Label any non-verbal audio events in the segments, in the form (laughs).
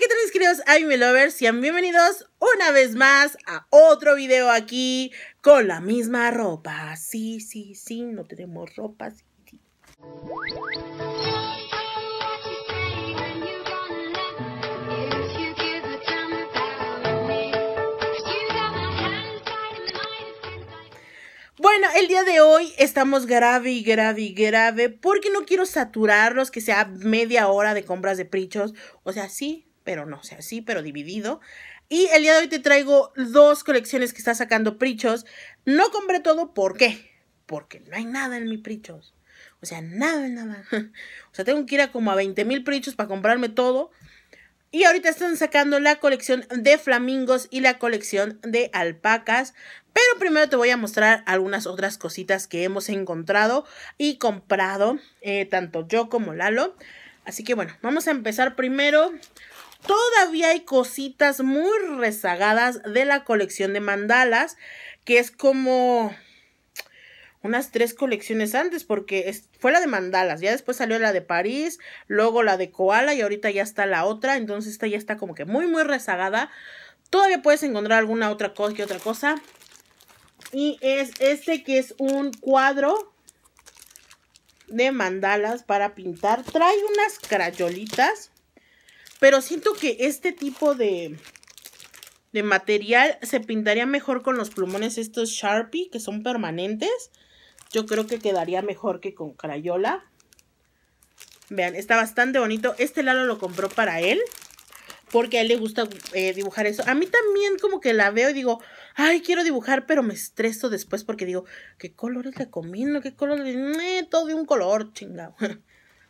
¿qué tal mis queridos mi lovers? Sean bienvenidos una vez más a otro video aquí con la misma ropa. Sí, sí, sí, no tenemos ropa. Bueno, el día de hoy estamos grave y grave y grave porque no quiero saturarlos que sea media hora de compras de prichos. O sea, sí, pero no, o sea, sí, pero dividido. Y el día de hoy te traigo dos colecciones que está sacando Prichos. No compré todo, ¿por qué? Porque no hay nada en mi Prichos. O sea, nada, nada. (laughs) O sea, tengo que ir a como a 20 mil Prichos para comprarme todo. Y ahorita están sacando la colección de flamingos y la colección de alpacas. Pero primero te voy a mostrar algunas otras cositas que hemos encontrado y comprado, eh, tanto yo como Lalo. Así que bueno, vamos a empezar primero Todavía hay cositas muy rezagadas de la colección de mandalas, que es como unas tres colecciones antes, porque fue la de mandalas, ya después salió la de París, luego la de Koala y ahorita ya está la otra, entonces esta ya está como que muy, muy rezagada. Todavía puedes encontrar alguna otra cosa que otra cosa. Y es este que es un cuadro de mandalas para pintar. Trae unas crayolitas pero siento que este tipo de, material se pintaría mejor con los plumones estos Sharpie, que son permanentes. Yo creo que quedaría mejor que con crayola. Vean, está bastante bonito. Este Lalo lo compró para él. Porque a él le gusta eh, dibujar eso. A mí también como que la veo y digo, ay, quiero dibujar, pero me estreso después porque digo, ¿qué colores le combino? ¿Qué colores? Mm, todo de un color, chingado.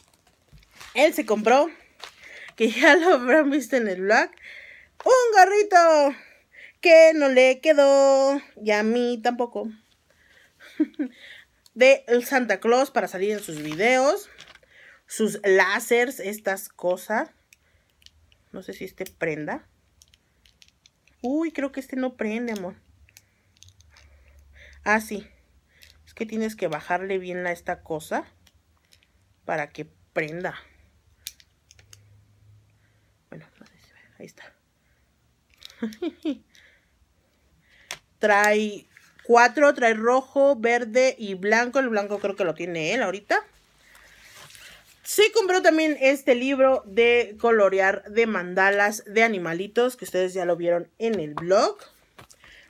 (laughs) él se compró que (laughs) ya lo habrán visto en el blog. ¡Un garrito. Que no le quedó. Y a mí tampoco. (laughs) de Santa Claus para salir en sus videos. Sus lásers, estas cosas. No sé si este prenda. Uy, creo que este no prende, amor. Ah, sí. Es que tienes que bajarle bien a esta cosa para que prenda. ahí está. trae cuatro, trae rojo, verde y blanco. El blanco creo que lo tiene él ahorita. Se compró también este libro de colorear de mandalas de animalitos, que ustedes ya lo vieron en el blog.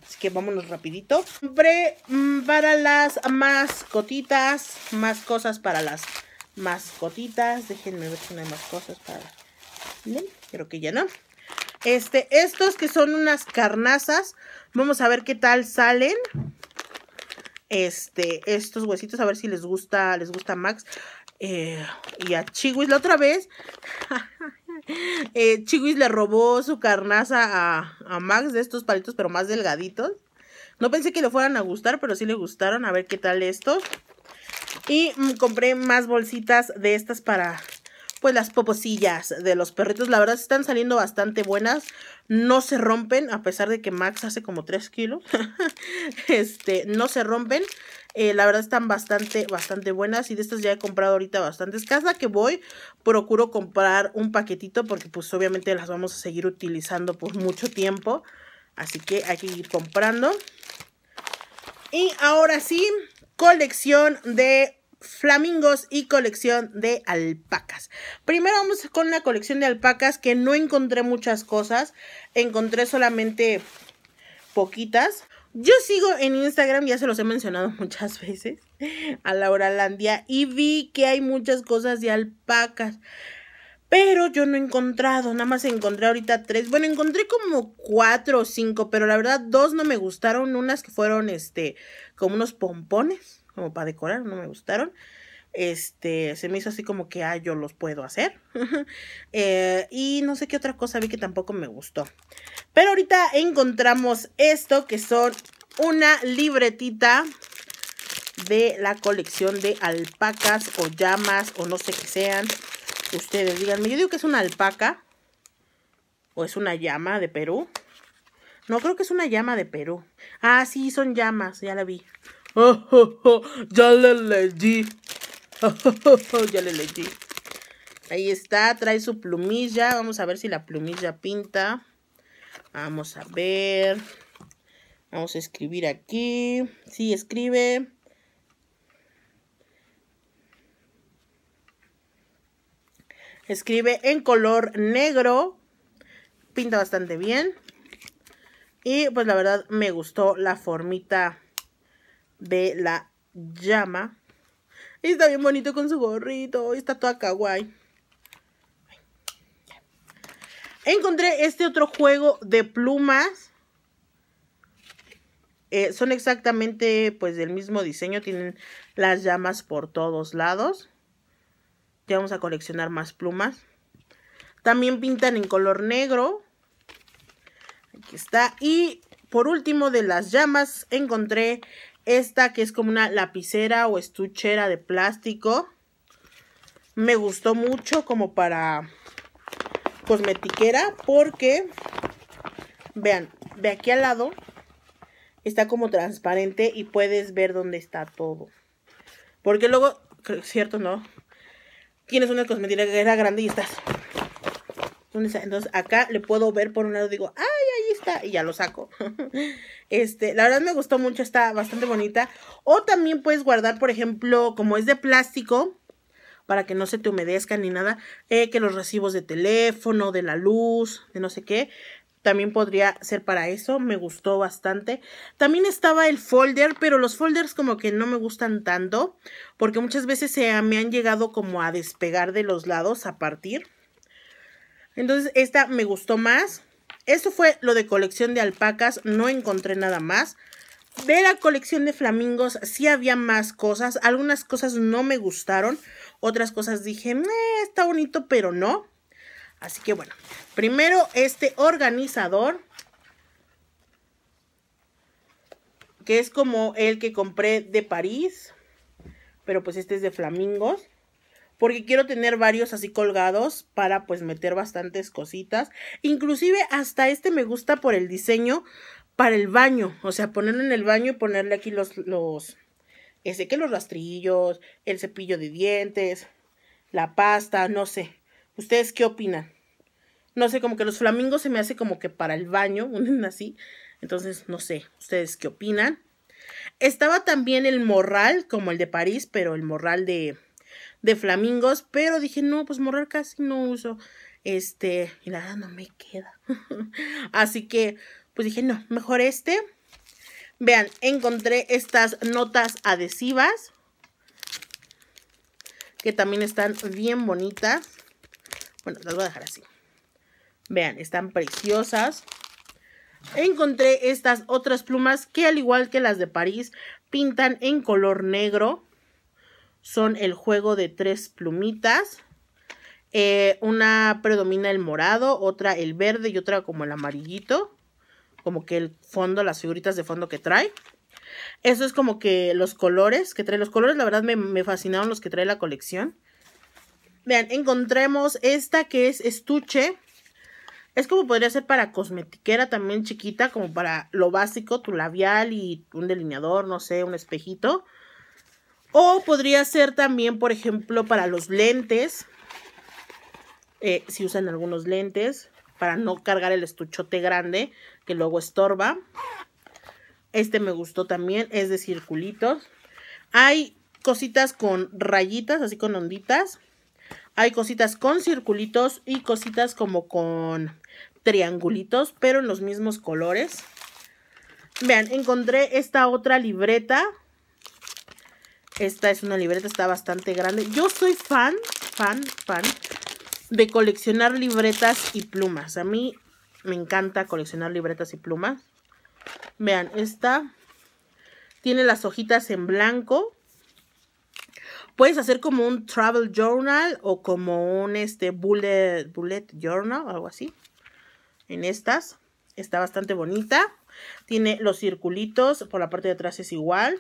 Así que vámonos rapidito. Compré mm, para las mascotitas, más cosas para las mascotitas. Déjenme ver si no hay más cosas para... Creo que ya no. Este, estos que son unas carnazas. Vamos a ver qué tal salen. Este, estos huesitos, a ver si les gusta, les gusta Max. Eh, y a Chiwis, la otra vez, (laughs) eh, le robó su carnaza a, a Max de estos palitos, pero más delgaditos. No pensé que le fueran a gustar, pero sí le gustaron. A ver qué tal estos. Y mm, compré más bolsitas de estas para pues las poposillas de los perritos. La verdad están saliendo bastante buenas. No se rompen, a pesar de que Max hace como 3 kilos. (laughs) este, no se rompen. Eh, la verdad están bastante, bastante buenas. Y de estas ya he comprado ahorita bastantes. Cada que voy, procuro comprar un paquetito. Porque pues obviamente las vamos a seguir utilizando por mucho tiempo. Así que hay que ir comprando. Y ahora sí, colección de flamingos y colección de alpacas. Primero vamos con la colección de alpacas que no encontré muchas cosas, encontré solamente poquitas. Yo sigo en Instagram, ya se los he mencionado (laughs) muchas veces, a Laura Landia y vi que hay muchas cosas de alpacas. Pero yo no he encontrado, nada más encontré ahorita tres. Bueno, encontré como cuatro o cinco, pero la verdad dos no me gustaron. Unas que fueron, este, como unos pompones como para decorar, no me gustaron. Este, se me hizo así como que, ah, yo los puedo hacer. (laughs) Eh, y no sé qué otra cosa vi que tampoco me gustó. Pero ahorita encontramos esto, que son una libretita de la colección de alpacas o llamas o no sé qué sean. Ustedes díganme, yo digo que es una alpaca o es una llama de Perú. No, creo que es una llama de Perú. Ah, sí, son llamas, ya la vi. (laughs) ya le leí. (laughs) ya le leí. Ahí está, trae su plumilla. Vamos a ver si la plumilla pinta. Vamos a ver. Vamos a escribir aquí. Sí, escribe. Escribe en color negro. Pinta bastante bien. Y pues la verdad me gustó la formita de la llama. Y está bien bonito con su gorrito. Y está toda kawaii. Encontré este otro juego de plumas. Eh, son exactamente pues del mismo diseño. Tienen las llamas por todos lados. Ya vamos a coleccionar más plumas. También pintan en color negro. Aquí está. Y por último de las llamas encontré esta que es como una lapicera o estuchera de plástico. Me gustó mucho como para cosmetiquera porque, vean, de aquí al lado está como transparente y puedes ver dónde está todo. Porque luego, cierto, ¿no? Tienes una cosmetiquera grande Entonces acá le puedo ver por un lado, digo, ay y ya lo saco. (laughs) este, la verdad me gustó mucho, está bastante bonita. O también puedes guardar, por ejemplo, como es de plástico, para que no se te humedezca ni nada, eh, que los recibos de teléfono, de la luz, de no sé qué, también podría ser para eso, me gustó bastante. También estaba el folder, pero los folders como que no me gustan tanto, porque muchas veces se me han llegado como a despegar de los lados, a partir. Entonces esta me gustó más. Esto fue lo de colección de alpacas, no encontré nada más. De la colección de flamingos sí había más cosas, algunas cosas no me gustaron, otras cosas dije, está bonito, pero no. Así que bueno, primero este organizador, que es como el que compré de París, pero pues este es de flamingos porque quiero tener varios así colgados para pues meter bastantes cositas. Inclusive hasta este me gusta por el diseño para el baño, o sea, ponerlo en el baño y ponerle aquí los, los, ese eh, que los rastrillos, el cepillo de dientes, la pasta, no sé. ¿Ustedes qué opinan? No sé, como que los flamingos se me hace como que para el baño, (laughs) así. Entonces, no sé, ¿ustedes qué opinan? Estaba también el morral, como el de París, pero el morral de, de flamingos, pero dije, no, pues morrer casi no uso. Este, y nada no me queda. (laughs) Así que, pues dije, no, mejor este. Vean, encontré estas notas adhesivas. Que también están bien bonitas. Bueno, las voy a dejar así. Vean, están preciosas. Encontré estas otras plumas que al igual que las de París, pintan en color negro son el juego de tres plumitas. Eh, una predomina el morado, otra el verde y otra como el amarillito. Como que el fondo, las figuritas de fondo que trae. Eso es como que los colores que trae. Los colores, la verdad, me, me fascinaron los que trae la colección. Vean, encontremos esta que es estuche. Es como podría ser para cosmetiquera también chiquita, como para lo básico, tu labial y un delineador, no sé, un espejito. O podría ser también, por ejemplo, para los lentes. Eh, si usan algunos lentes. Para no cargar el estuchote grande. Que luego estorba. Este me gustó también. Es de circulitos. Hay cositas con rayitas. Así con onditas. Hay cositas con circulitos. Y cositas como con triangulitos. Pero en los mismos colores. Vean, encontré esta otra libreta esta es una libreta, está bastante grande. Yo soy fan, fan, fan de coleccionar libretas y plumas. A mí me encanta coleccionar libretas y plumas. Vean, esta tiene las hojitas en blanco. Puedes hacer como un travel journal o como un este bullet, bullet journal algo así. En estas. Está bastante bonita. Tiene los circulitos. Por la parte de atrás es igual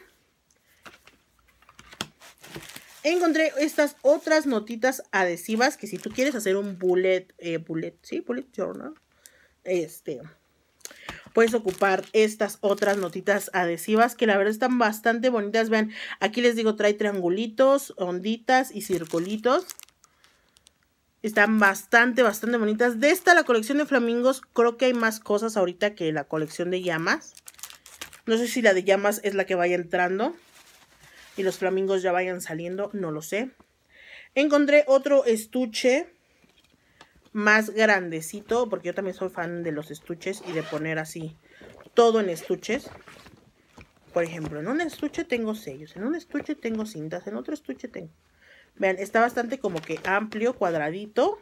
encontré estas otras notitas adhesivas que si tú quieres hacer un bullet, eh, bullet, ¿sí? Bullet journal. Este, puedes ocupar estas otras notitas adhesivas que la verdad están bastante bonitas. Vean, aquí les digo, trae triangulitos, onditas y circulitos. Están bastante, bastante bonitas. De esta, la colección de flamingos, creo que hay más cosas ahorita que la colección de llamas. No sé si la de llamas es la que vaya entrando y los flamingos ya vayan saliendo, no lo sé. Encontré otro estuche más grandecito, porque yo también soy fan de los estuches y de poner así todo en estuches. Por ejemplo, en un estuche tengo sellos, en un estuche tengo cintas, en otro estuche tengo... Vean, está bastante como que amplio, cuadradito.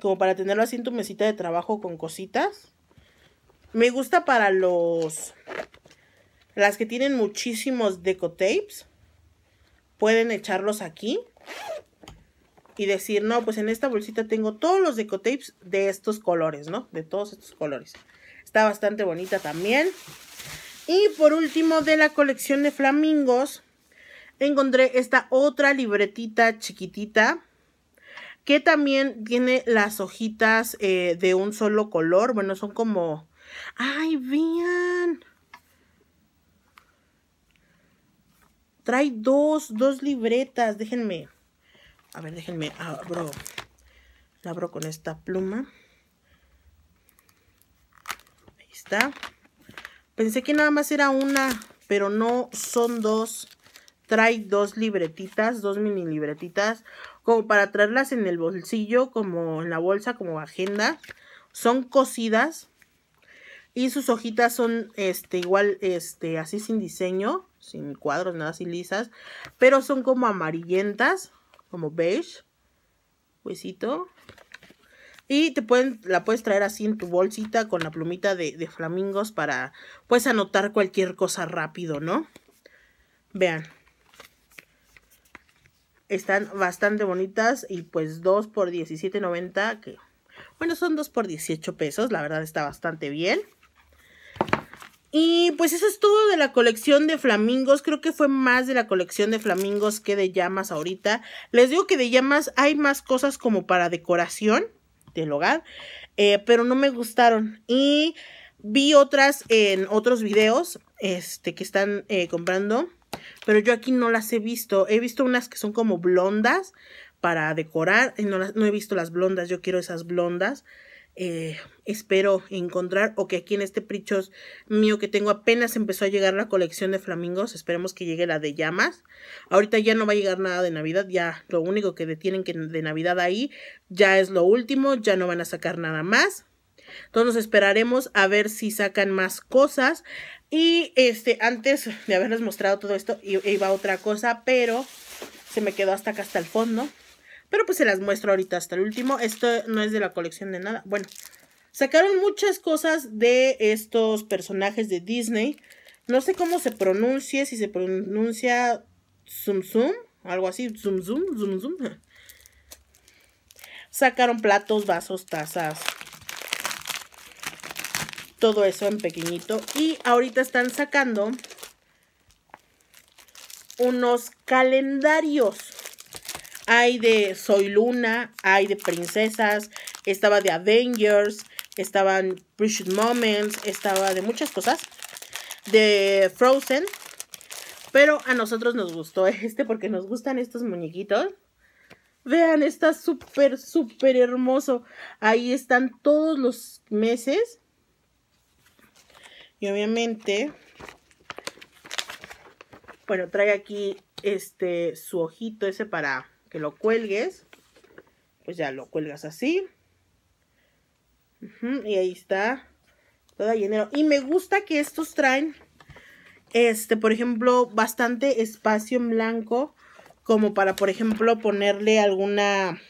Como para tenerlo así en tu mesita de trabajo con cositas. Me gusta para los las que tienen muchísimos decotapes pueden echarlos aquí y decir, no, pues en esta bolsita tengo todos los decotapes de estos colores, ¿no? De todos estos colores. Está bastante bonita también. Y por último, de la colección de flamingos, encontré esta otra libretita chiquitita que también tiene las hojitas eh, de un solo color. Bueno, son como... ¡Ay, bien Trae dos, dos libretas. Déjenme. A ver, déjenme. Abro. La abro con esta pluma. Ahí está. Pensé que nada más era una, pero no, son dos. Trae dos libretitas, dos mini libretitas, como para traerlas en el bolsillo, como en la bolsa, como agenda. Son cosidas y sus hojitas son este igual, este así sin diseño sin cuadros, nada así lisas, pero son como amarillentas, como beige, huesito. Y te pueden, la puedes traer así en tu bolsita con la plumita de, flamingos para, pues, anotar cualquier cosa rápido, ¿no? Vean. Están bastante bonitas y pues 2 por 17.90 que... Bueno, son 2 por 18 pesos, la verdad está bastante bien. Y pues eso es todo de la colección de flamingos. Creo que fue más de la colección de flamingos que de llamas ahorita. Les digo que de llamas hay más cosas como para decoración del hogar, eh, pero no me gustaron. Y vi otras en otros videos este, que están eh, comprando, pero yo aquí no las he visto. He visto unas que son como blondas para decorar. no, las, no he visto las blondas, yo quiero esas blondas. Eh, espero encontrar o que aquí en este prichos mío que tengo apenas empezó a llegar la colección de flamingos, esperemos que llegue la de llamas. Ahorita ya no va a llegar nada de Navidad, ya lo único que detienen que de Navidad ahí ya es lo último, ya no van a sacar nada más. Entonces esperaremos a ver si sacan más cosas. Y este, antes de haberles mostrado todo esto, iba otra cosa, pero se me quedó hasta acá hasta el fondo. Pero pues se las muestro ahorita hasta el último. Esto no es de la colección de nada. Bueno, sacaron muchas cosas de estos personajes de Disney. No sé cómo se pronuncia, si se pronuncia Zum Zum, algo así, Zum Zum, Zum Zum. Sacaron platos, vasos, tazas. Todo eso en pequeñito. Y ahorita están sacando unos calendarios hay de Soy Luna, hay de Princesas, estaba de Avengers, estaban Precious Moments, estaba de muchas cosas. De Frozen. Pero a nosotros nos gustó este porque nos gustan estos muñequitos. Vean, está súper, súper hermoso. Ahí están todos los meses. Y obviamente, bueno, trae aquí este su ojito ese para que lo cuelgues, pues ya lo cuelgas así. y ahí está, todo lleno. Y me gusta que estos traen, este, por ejemplo, bastante espacio en blanco, como para, por ejemplo, ponerle alguna,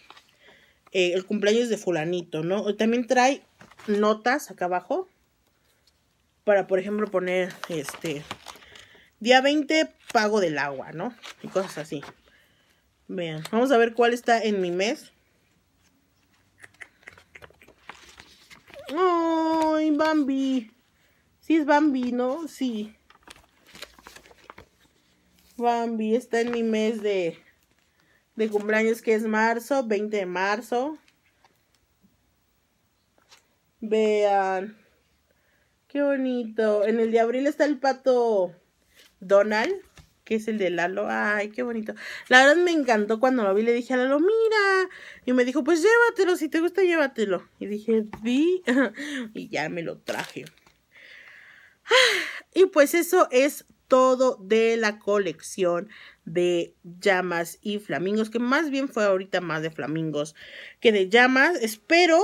eh, el cumpleaños de fulanito, ¿no? También trae notas acá abajo, para, por ejemplo, poner, este, día 20 pago del agua, ¿no? Y cosas así. Vean, vamos a ver cuál está en mi mes. ¡Ay, Bambi! Sí es Bambi, ¿no? Sí. Bambi está en mi mes de, de cumpleaños que es marzo, 20 de marzo. Vean. Qué bonito. En el de abril está el pato Donald que es el de Lalo. Ay, qué bonito. La verdad me encantó cuando lo vi. Le dije a Lalo, mira. Y me dijo, pues llévatelo. Si te gusta, llévatelo. Y dije, vi. (laughs) y ya me lo traje. Ah, y pues eso es todo de la colección de llamas y flamingos. Que más bien fue ahorita más de flamingos que de llamas. Espero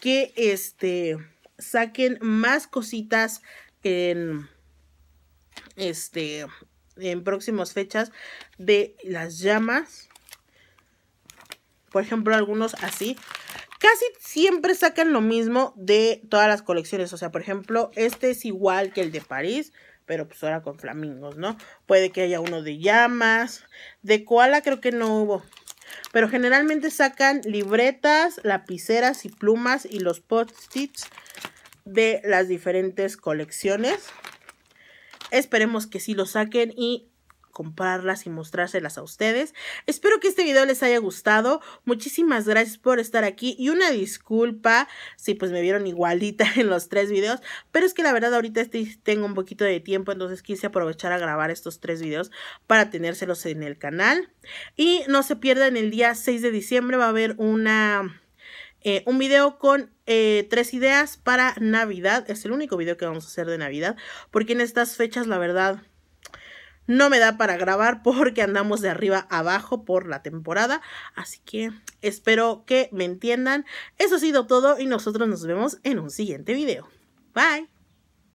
que este saquen más cositas en este, en próximas fechas de las llamas. Por ejemplo, algunos así. Casi siempre sacan lo mismo de todas las colecciones. O sea, por ejemplo, este es igual que el de París pero pues ahora con flamingos, ¿no? Puede que haya uno de llamas, de koala creo que no hubo. Pero generalmente sacan libretas, lapiceras y plumas y los post-its de las diferentes colecciones. Esperemos que sí lo saquen y comprarlas y mostrárselas a ustedes. Espero que este video les haya gustado. Muchísimas gracias por estar aquí y una disculpa si pues me vieron igualita (laughs) en los tres videos, pero es que la verdad ahorita estoy, tengo un poquito de tiempo, entonces quise aprovechar a grabar estos tres videos para tenérselos en el canal. Y no se pierdan el día 6 de diciembre va a haber una... Eh, un video con eh, tres ideas para Navidad. Es el único video que vamos a hacer de Navidad. Porque en estas fechas, la verdad, no me da para grabar (laughs) porque andamos de arriba abajo por la temporada. Así que espero que me entiendan. Eso ha sido todo y nosotros nos vemos en un siguiente video. Bye.